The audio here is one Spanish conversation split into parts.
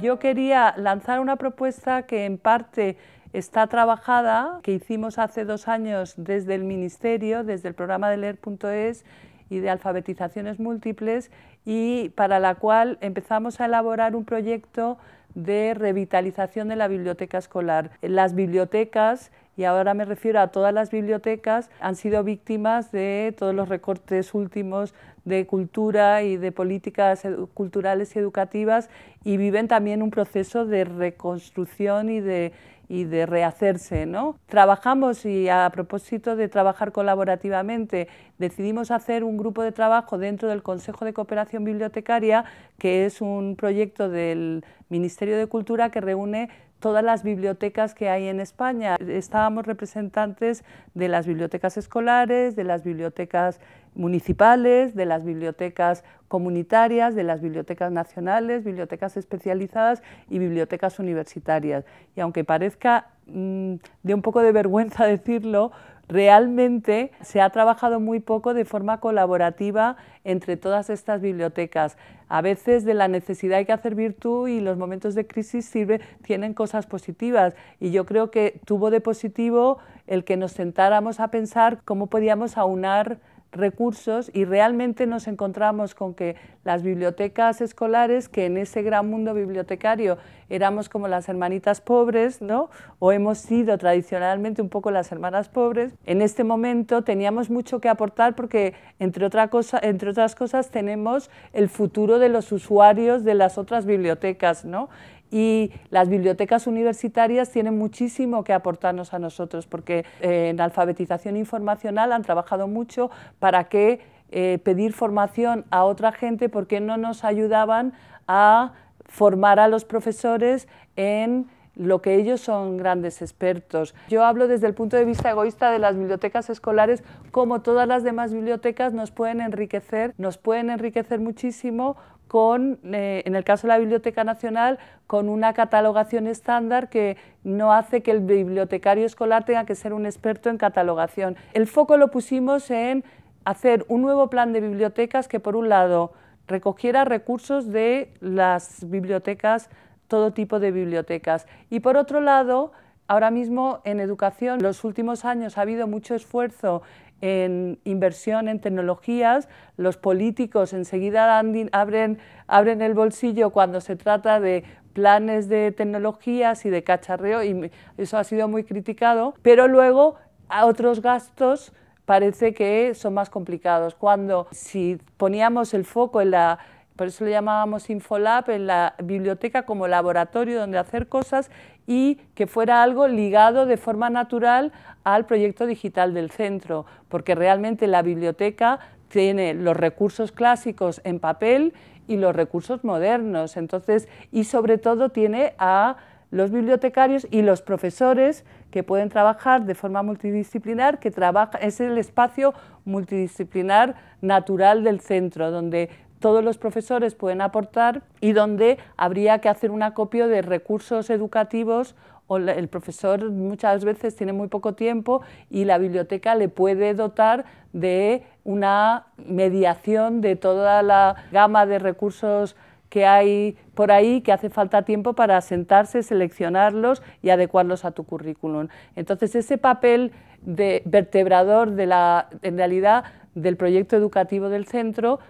Yo quería lanzar una propuesta que en parte está trabajada, que hicimos hace dos años desde el Ministerio, desde el programa de leer.es y de alfabetizaciones múltiples, y para la cual empezamos a elaborar un proyecto de revitalización de la biblioteca escolar. Las bibliotecas y ahora me refiero a todas las bibliotecas, han sido víctimas de todos los recortes últimos de cultura y de políticas culturales y educativas y viven también un proceso de reconstrucción y de, de rehacerse. ¿no? Trabajamos y a propósito de trabajar colaborativamente, decidimos hacer un grupo de trabajo dentro del Consejo de Cooperación Bibliotecaria, que es un proyecto del Ministerio de Cultura que reúne todas las bibliotecas que hay en España. Estábamos representantes de las bibliotecas escolares, de las bibliotecas municipales, de las bibliotecas comunitarias, de las bibliotecas nacionales, bibliotecas especializadas y bibliotecas universitarias. Y aunque parezca mm, de un poco de vergüenza decirlo, realmente se ha trabajado muy poco de forma colaborativa entre todas estas bibliotecas. A veces de la necesidad hay que hacer virtud y los momentos de crisis sirve, tienen cosas positivas y yo creo que tuvo de positivo el que nos sentáramos a pensar cómo podíamos aunar recursos y realmente nos encontramos con que las bibliotecas escolares, que en ese gran mundo bibliotecario éramos como las hermanitas pobres, ¿no? o hemos sido tradicionalmente un poco las hermanas pobres, en este momento teníamos mucho que aportar porque, entre, otra cosa, entre otras cosas, tenemos el futuro de los usuarios de las otras bibliotecas. ¿no? Y las bibliotecas universitarias tienen muchísimo que aportarnos a nosotros, porque eh, en alfabetización informacional han trabajado mucho para que eh, pedir formación a otra gente, porque no nos ayudaban a formar a los profesores en lo que ellos son grandes expertos. Yo hablo desde el punto de vista egoísta de las bibliotecas escolares, como todas las demás bibliotecas nos pueden enriquecer, nos pueden enriquecer muchísimo con, eh, en el caso de la Biblioteca Nacional, con una catalogación estándar que no hace que el bibliotecario escolar tenga que ser un experto en catalogación. El foco lo pusimos en hacer un nuevo plan de bibliotecas que, por un lado, recogiera recursos de las bibliotecas, todo tipo de bibliotecas, y por otro lado, Ahora mismo en educación, en los últimos años ha habido mucho esfuerzo en inversión en tecnologías, los políticos enseguida abren, abren el bolsillo cuando se trata de planes de tecnologías y de cacharreo, y eso ha sido muy criticado, pero luego a otros gastos parece que son más complicados. Cuando si poníamos el foco en la por eso le llamábamos Infolab, en la biblioteca como laboratorio donde hacer cosas y que fuera algo ligado de forma natural al proyecto digital del centro, porque realmente la biblioteca tiene los recursos clásicos en papel y los recursos modernos, entonces, y sobre todo tiene a los bibliotecarios y los profesores que pueden trabajar de forma multidisciplinar, que trabaja, es el espacio multidisciplinar natural del centro, donde todos los profesores pueden aportar y donde habría que hacer un acopio de recursos educativos o el profesor muchas veces tiene muy poco tiempo y la biblioteca le puede dotar de una mediación de toda la gama de recursos que hay por ahí que hace falta tiempo para sentarse, seleccionarlos y adecuarlos a tu currículum. Entonces, ese papel de vertebrador de la, en realidad del proyecto educativo del centro,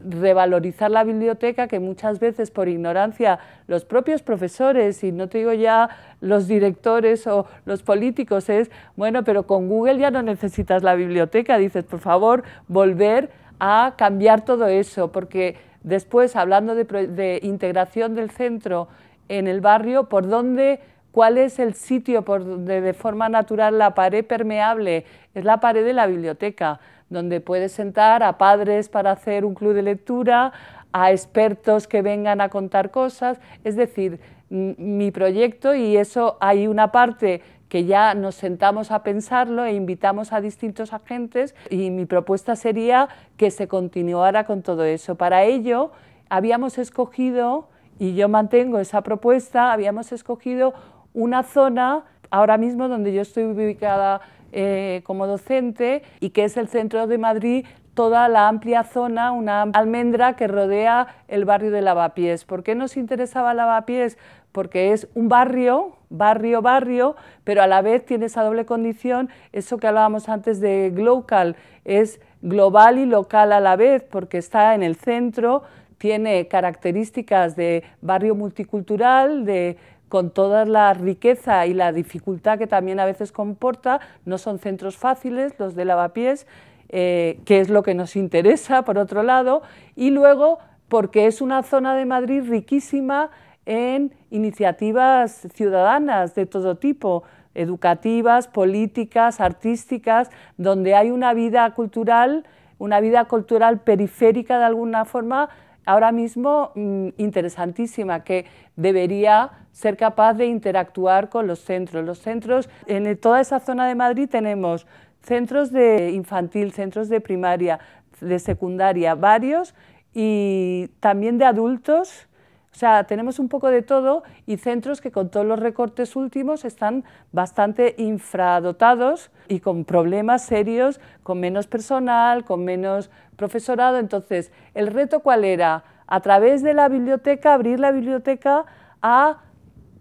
revalorizar la biblioteca que muchas veces por ignorancia los propios profesores y no te digo ya los directores o los políticos es, bueno, pero con Google ya no necesitas la biblioteca, dices, por favor, volver a cambiar todo eso, porque después hablando de, integración del centro en el barrio, por dónde cuál es el sitio por donde de forma natural la pared permeable es la pared de la biblioteca donde puedes sentar a padres para hacer un club de lectura, a expertos que vengan a contar cosas, es decir, mi proyecto y eso hay una parte que ya nos sentamos a pensarlo e invitamos a distintos agentes y mi propuesta sería que se continuara con todo eso. Para ello habíamos escogido, y yo mantengo esa propuesta, habíamos escogido una zona ahora mismo donde yo estoy ubicada eh, como docente y que es el centro de Madrid toda la amplia zona, una almendra que rodea el barrio de Lavapiés. ¿Por qué nos interesaba Lavapiés? Porque es un barrio, barrio, barrio, pero a la vez tiene esa doble condición, eso que hablábamos antes de global es global y local a la vez, porque está en el centro, tiene características de barrio multicultural, de con toda la riqueza y la dificultad que también a veces comporta, no son centros fáciles los de lavapiés, eh, que es lo que nos interesa, por otro lado, y luego porque es una zona de Madrid riquísima en iniciativas ciudadanas de todo tipo, educativas, políticas, artísticas, donde hay una vida cultural, una vida cultural periférica de alguna forma ahora mismo mm, interesantísima, que debería ser capaz de interactuar con los centros. Los centros, en toda esa zona de Madrid tenemos centros de infantil, centros de primaria, de secundaria, varios, y también de adultos o sea, tenemos un poco de todo y centros que con todos los recortes últimos están bastante infradotados y con problemas serios, con menos personal, con menos profesorado. Entonces, ¿el reto cuál era? A través de la biblioteca, abrir la biblioteca a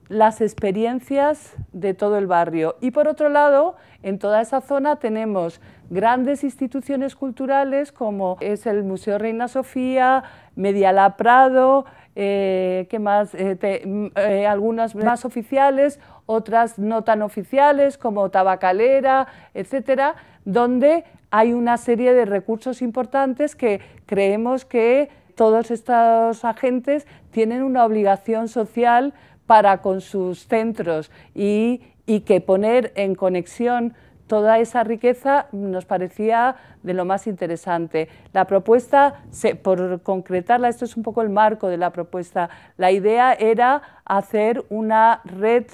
las experiencias de todo el barrio. Y por otro lado, en toda esa zona tenemos grandes instituciones culturales como es el Museo Reina Sofía, Mediala Prado, eh, más? Eh, mm, eh, algunas más oficiales, otras no tan oficiales, como tabacalera, etcétera, donde hay una serie de recursos importantes que creemos que todos estos agentes tienen una obligación social para con sus centros y, y que poner en conexión toda esa riqueza nos parecía de lo más interesante. La propuesta, por concretarla, esto es un poco el marco de la propuesta, la idea era hacer una red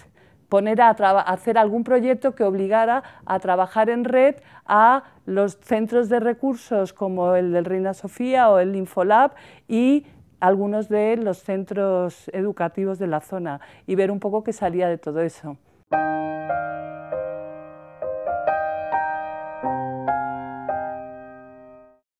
poner a hacer algún proyecto que obligara a trabajar en red a los centros de recursos como el del Reina Sofía o el Infolab y algunos de los centros educativos de la zona y ver un poco qué salía de todo eso.